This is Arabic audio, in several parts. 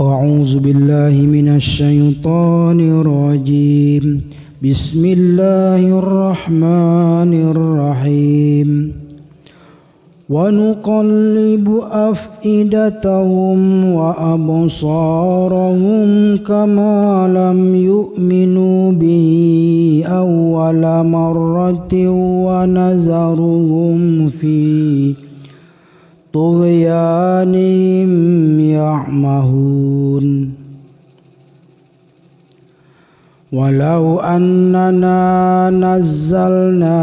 أعوذ بالله من الشيطان الرجيم بسم الله الرحمن الرحيم ونقلب أفئدتهم وأبصارهم كما لم يؤمنوا به أول مرة ونذرهم فيه طغيانهم يعمهون ولو أننا نزلنا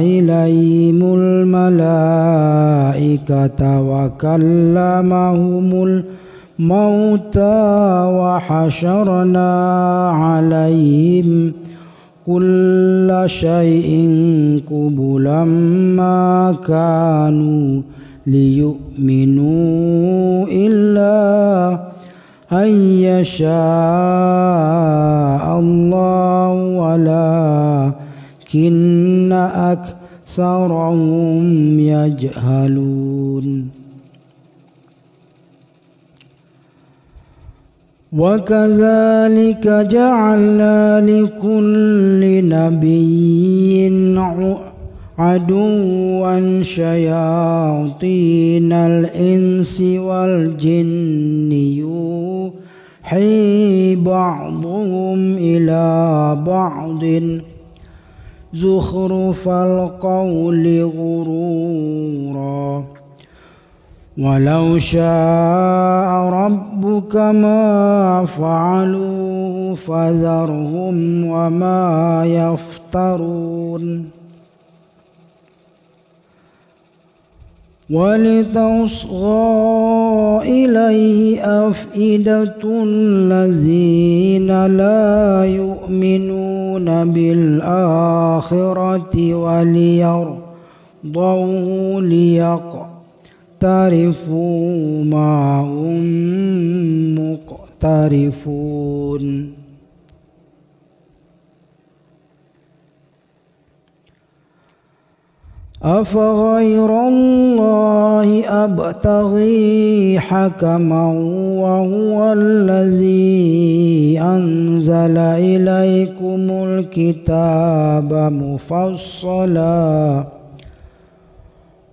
إليهم الملائكة وكلمهم الموتى وحشرنا عليهم كل شيء قبلا ما كانوا ليؤمنوا إلا أن يشاء الله ولكن أكثرهم يجهلون وكذلك جعلنا لكل نبي عدوا شياطين الإنس والجن يوحي بعضهم إلى بعض زخرف القول غرورا ولو شاء ربك ما فعلوا فذرهم وما يفترون ولتصغى إليه أفئدة الذين لا يؤمنون بالآخرة وليرضوا ليقترفوا ما هم مقترفون أفغير الله أبتغي حكما وهو الذي أنزل إليكم الكتاب مفصلا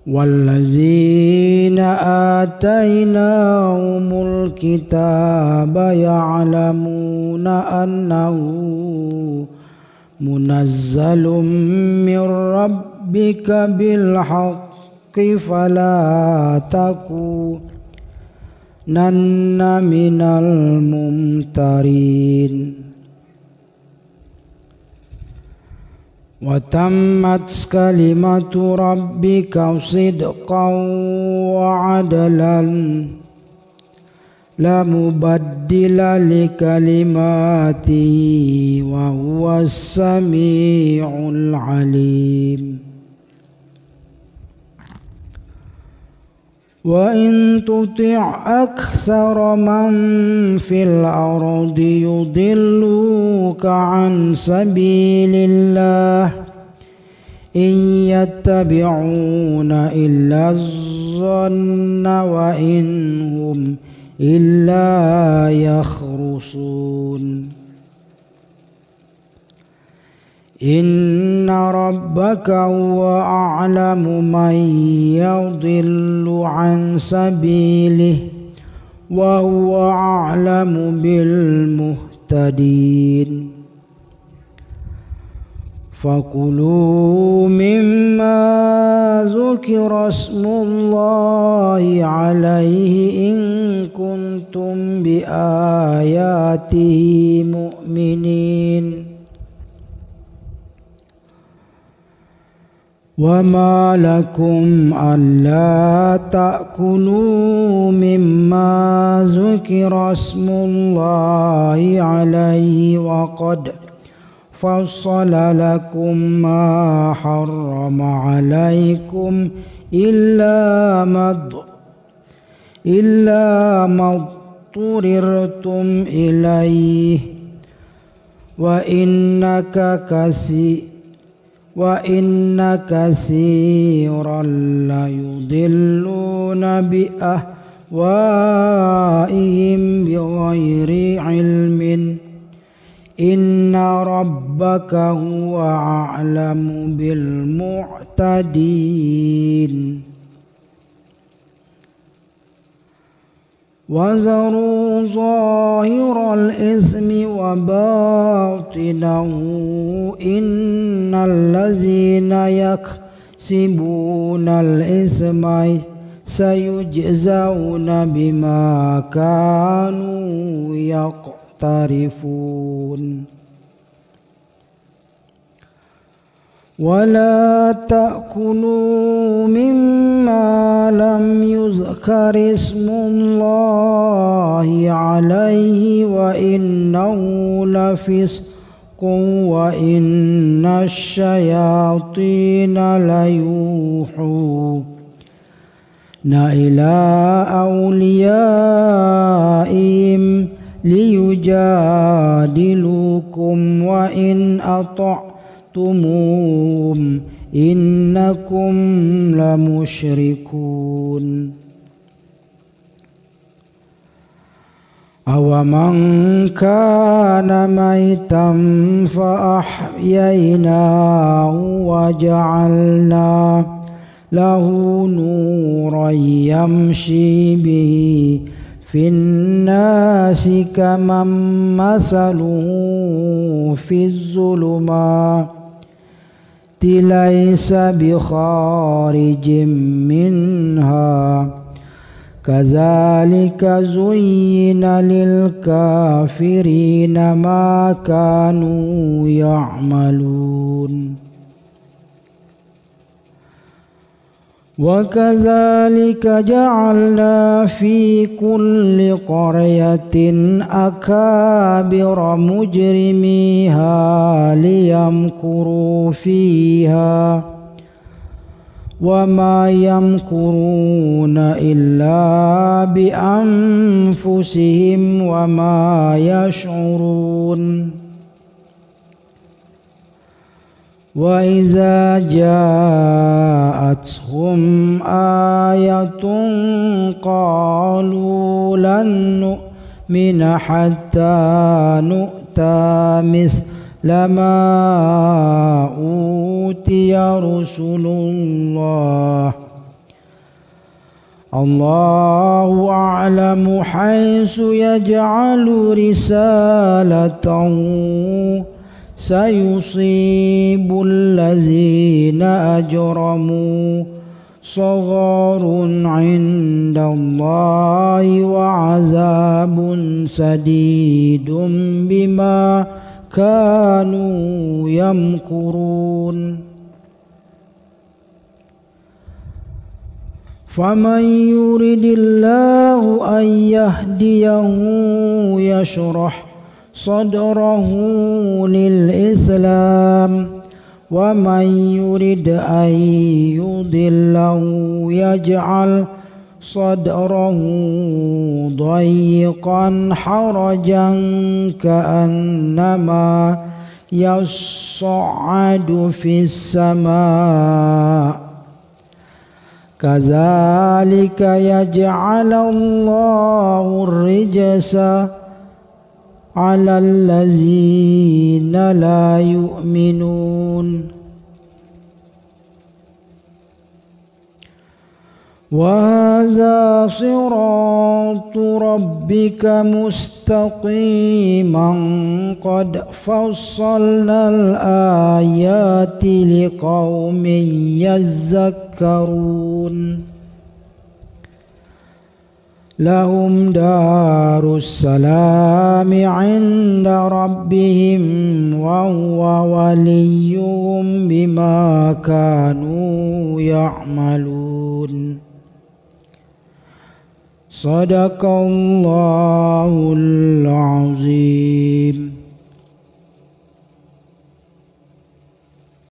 والذين آتيناهم الكتاب يعلمون أنه منزل من ربهم ربك بالحق فلا تكونن من الممترين وتمت كلمة ربك صدقا وعدلا لا مبدل لكلماته وهو السميع العليم وإن تطع أكثر من في الأرض يضلوك عن سبيل الله إن يتبعون إلا الظن وإن هم إلا يخرصون إن ربك هو أعلم من يضل عن سبيله وهو أعلم بالمهتدين فكلوا مما ذكر اسم الله عليه إن كنتم بآياته مؤمنين وما لكم ألا تأكلوا مما ذكر اسم الله عليه وقد فصل لكم ما حرم عليكم إلا ما إلا ما اضطررتم إليه وإنك كثير وإن كثيرا ليضلون بأهوائهم بغير علم إن ربك هو أعلم بالمعتدين وزروا ظاهر الإثم وباطنه إن الذين يكسبون الإثم سيجزون بما كانوا يقترفون ولا تأكلوا مما لم يذكر اسم الله عليه وإنه لفسق وإن الشياطين ليوحون إلى أوليائهم ليجادلوكم وإن أطعتم تركتموهم إنكم لمشركون أومن كان ميتا فأحييناه وجعلنا له نورا يمشي به في الناس كمن مثله في الظلمات ليس بخارج منها كذلك زين للكافرين ما كانوا يعملون وكذلك جعلنا في كل قرية أكابر مجرميها ليمكروا فيها وما يمكرون إلا بأنفسهم وما يشعرون وإذا جاءتهم آية قالوا لن نؤمن حتى نؤتى مثل ما أوتي رسل الله الله أعلم حيث يجعل رسالته سيصيب الذين أجرموا صغار عند الله وعذاب سديد بما كانوا يمكرون فمن يرد الله أن يهديه يشرح صدره للإسلام ومن يرد أن يضله يجعل صدره ضيقا حرجا كأنما يصعد في السماء كذلك يجعل الله الرجس على الذين لا يؤمنون وهذا صراط ربك مستقيما قد فصلنا الآيات لقوم يذكرون لهم دار السلام عند ربهم وهو وليهم بما كانوا يعملون صدق الله العظيم